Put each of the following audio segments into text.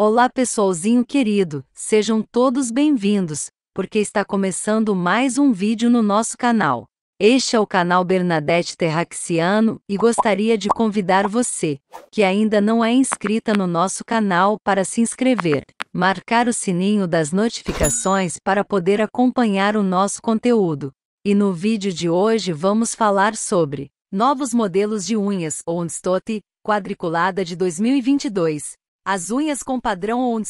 Olá, pessoalzinho querido, sejam todos bem-vindos, porque está começando mais um vídeo no nosso canal. Este é o canal Bernadette Terraxiano e gostaria de convidar você, que ainda não é inscrita no nosso canal, para se inscrever, marcar o sininho das notificações para poder acompanhar o nosso conteúdo. E no vídeo de hoje vamos falar sobre novos modelos de unhas Onstote, quadriculada de 2022, as unhas com padrão on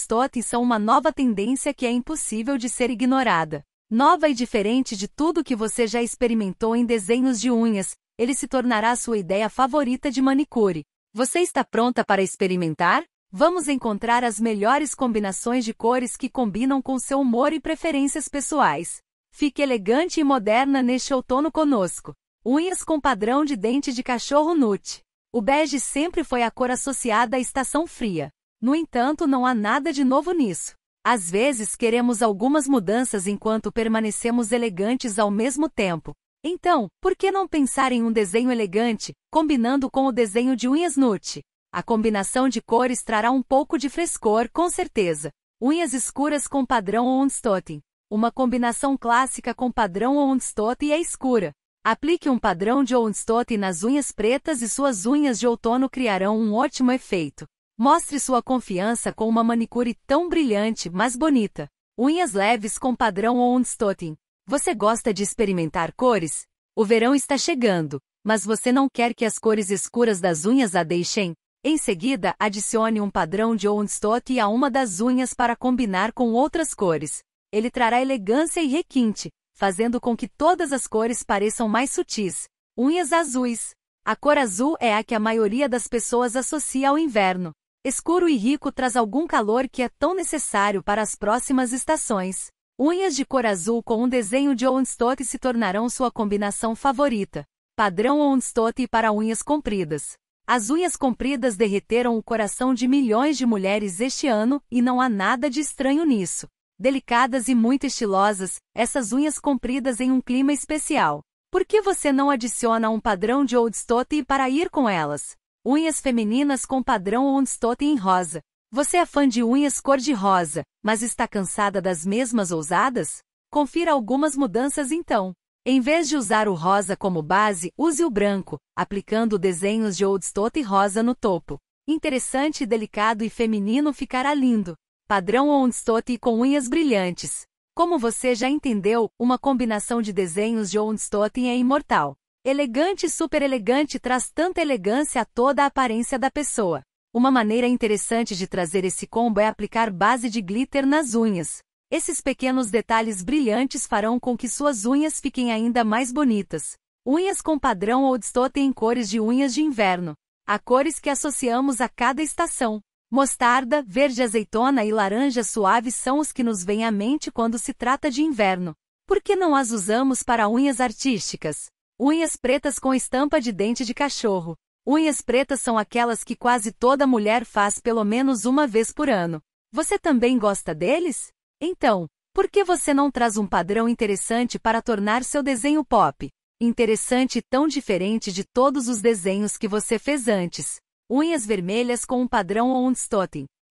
são uma nova tendência que é impossível de ser ignorada. Nova e diferente de tudo que você já experimentou em desenhos de unhas, ele se tornará sua ideia favorita de manicure. Você está pronta para experimentar? Vamos encontrar as melhores combinações de cores que combinam com seu humor e preferências pessoais. Fique elegante e moderna neste outono conosco. Unhas com padrão de dente de cachorro Nut. O bege sempre foi a cor associada à estação fria. No entanto, não há nada de novo nisso. Às vezes queremos algumas mudanças enquanto permanecemos elegantes ao mesmo tempo. Então, por que não pensar em um desenho elegante, combinando com o desenho de unhas nude? A combinação de cores trará um pouco de frescor, com certeza. Unhas escuras com padrão Onstotten. Uma combinação clássica com padrão Onstotten é escura. Aplique um padrão de Onstotten nas unhas pretas e suas unhas de outono criarão um ótimo efeito. Mostre sua confiança com uma manicure tão brilhante, mas bonita. Unhas leves com padrão Onstotin. Você gosta de experimentar cores? O verão está chegando, mas você não quer que as cores escuras das unhas a deixem? Em seguida, adicione um padrão de Onstotin a uma das unhas para combinar com outras cores. Ele trará elegância e requinte, fazendo com que todas as cores pareçam mais sutis. Unhas azuis. A cor azul é a que a maioria das pessoas associa ao inverno escuro e rico traz algum calor que é tão necessário para as próximas estações. Unhas de cor azul com um desenho de Oundstock se tornarão sua combinação favorita. Padrão Oundstock para unhas compridas. As unhas compridas derreteram o coração de milhões de mulheres este ano, e não há nada de estranho nisso. Delicadas e muito estilosas, essas unhas compridas em um clima especial. Por que você não adiciona um padrão de old Oldstotte para ir com elas? Unhas femininas com padrão Onstote em rosa. Você é fã de unhas cor-de-rosa, mas está cansada das mesmas ousadas? Confira algumas mudanças então. Em vez de usar o rosa como base, use o branco, aplicando desenhos de Oldstote rosa no topo. Interessante, delicado e feminino ficará lindo. Padrão Oldstote com unhas brilhantes. Como você já entendeu, uma combinação de desenhos de Oldstote é imortal. Elegante e super elegante traz tanta elegância a toda a aparência da pessoa. Uma maneira interessante de trazer esse combo é aplicar base de glitter nas unhas. Esses pequenos detalhes brilhantes farão com que suas unhas fiquem ainda mais bonitas. Unhas com padrão ou destotem em cores de unhas de inverno. Há cores que associamos a cada estação. Mostarda, verde azeitona e laranja suave são os que nos vêm à mente quando se trata de inverno. Por que não as usamos para unhas artísticas? Unhas pretas com estampa de dente de cachorro. Unhas pretas são aquelas que quase toda mulher faz pelo menos uma vez por ano. Você também gosta deles? Então, por que você não traz um padrão interessante para tornar seu desenho pop? Interessante e tão diferente de todos os desenhos que você fez antes. Unhas vermelhas com um padrão ou um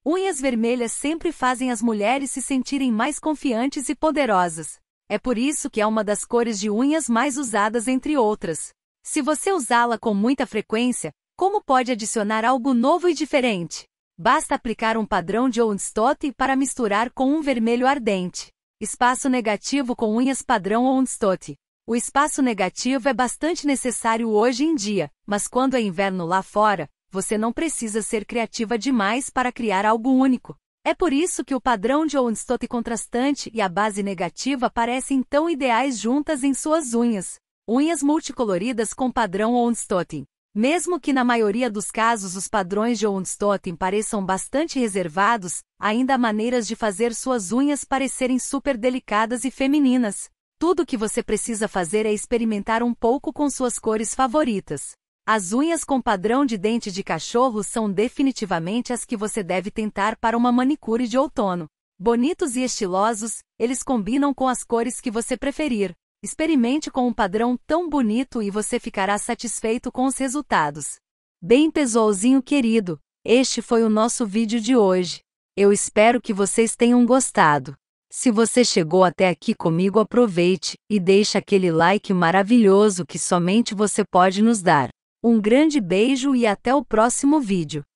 Unhas vermelhas sempre fazem as mulheres se sentirem mais confiantes e poderosas. É por isso que é uma das cores de unhas mais usadas entre outras. Se você usá-la com muita frequência, como pode adicionar algo novo e diferente? Basta aplicar um padrão de Ondstott para misturar com um vermelho ardente. Espaço negativo com unhas padrão Ondstott. O espaço negativo é bastante necessário hoje em dia, mas quando é inverno lá fora, você não precisa ser criativa demais para criar algo único. É por isso que o padrão de Ownstock contrastante e a base negativa parecem tão ideais juntas em suas unhas. Unhas multicoloridas com padrão Ownstock. Mesmo que na maioria dos casos os padrões de Ownstock pareçam bastante reservados, ainda há maneiras de fazer suas unhas parecerem super delicadas e femininas. Tudo o que você precisa fazer é experimentar um pouco com suas cores favoritas. As unhas com padrão de dente de cachorro são definitivamente as que você deve tentar para uma manicure de outono. Bonitos e estilosos, eles combinam com as cores que você preferir. Experimente com um padrão tão bonito e você ficará satisfeito com os resultados. Bem, pessoalzinho querido, este foi o nosso vídeo de hoje. Eu espero que vocês tenham gostado. Se você chegou até aqui comigo, aproveite e deixe aquele like maravilhoso que somente você pode nos dar. Um grande beijo e até o próximo vídeo.